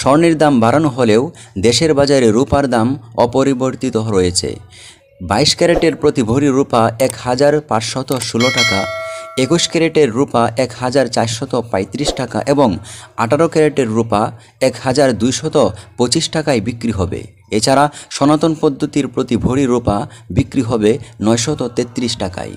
স্বর্ণের দাম বাড়ানো হলেও দেশের বাজারে রূপার দাম অপরিবর্তিত রয়েছে বাইশ ক্যারেটের প্রতি ভরি রূপা এক হাজার পাঁচশত ষোলো টাকা একুশ ক্যারেটের রূপা এক হাজার চারশত পঁয়ত্রিশ টাকা এবং আঠারো ক্যারেটের রূপা এক হাজার দুইশত পঁচিশ টাকায় বিক্রি হবে এছাড়া সনাতন পদ্ধতির প্রতি ভরি রূপা বিক্রি হবে নয়শত তেত্রিশ টাকায়